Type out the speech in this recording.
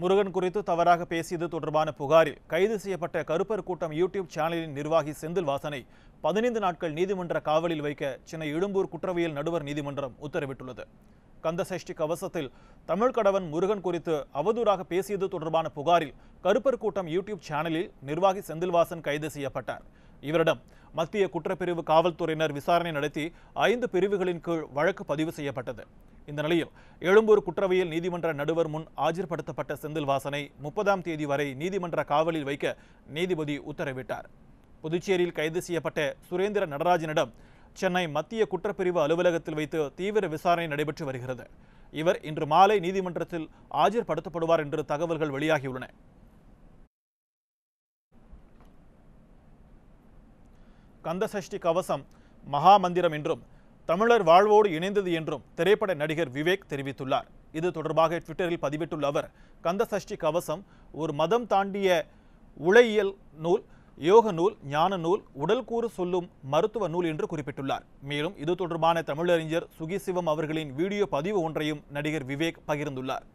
முருகன் குறித்து தவறாக பேசியது தொடர்பான புகாரில் கைது செய்யப்பட்ட கருப்பர் கூட்டம் யூடியூப் சேனலின் நிர்வாகி செந்தில் வாசனை பதினைந்து நாட்கள் நீதிமன்ற காவலில் வைக்க சென்னை இடும்பூர் குற்றவியல் நடுவர் நீதிமன்றம் உத்தரவிட்டுள்ளது கந்தசஷ்டி கவசத்தில் தமிழ் கடவன் முருகன் குறித்து அவதூறாக பேசியது தொடர்பான புகாரில் கருப்பர் கூட்டம் யூடியூப் சேனலில் நிர்வாகி செந்தில்வாசன் கைது செய்யப்பட்டார் இவரிடம் மத்திய குற்றப்பிரிவு காவல்துறையினர் விசாரணை நடத்தி ஐந்து பிரிவுகளின் கீழ் வழக்கு பதிவு செய்யப்பட்டது இந்த நிலையில் எழும்பூர் குற்றவியல் நீதிமன்ற நடுவர் முன் ஆஜர்படுத்தப்பட்ட வாசனை முப்பதாம் தேதி வரை நீதிமன்ற காவலில் வைக்க நீதிபதி உத்தரவிட்டார் புதுச்சேரியில் கைது செய்யப்பட்ட சுரேந்திர நடராஜனிடம் சென்னை மத்திய குற்றப்பிரிவு அலுவலகத்தில் வைத்து தீவிர விசாரணை நடைபெற்று வருகிறது இவர் இன்று மாலை நீதிமன்றத்தில் ஆஜர்படுத்தப்படுவார் என்று தகவல்கள் வெளியாகியுள்ளன கந்தசஷ்டி கவசம் மகாமந்திரம் என்றும் தமிழர் வாழ்வோடு இணைந்தது என்றும் திரைப்பட நடிகர் விவேக் தெரிவித்துள்ளார் இது தொடர்பாக ட்விட்டரில் பதிவிட்டுள்ள அவர் கந்தசஷ்டி கவசம் ஒரு மதம் தாண்டிய உளையியல் நூல் யோக நூல் ஞான நூல் உடல் கூறு சொல்லும் மருத்துவ நூல் என்று குறிப்பிட்டுள்ளார் மேலும் இது தொடர்பான தமிழறிஞர் சுகிசிவம் அவர்களின் வீடியோ பதிவு ஒன்றையும் நடிகர் விவேக் பகிர்ந்துள்ளார்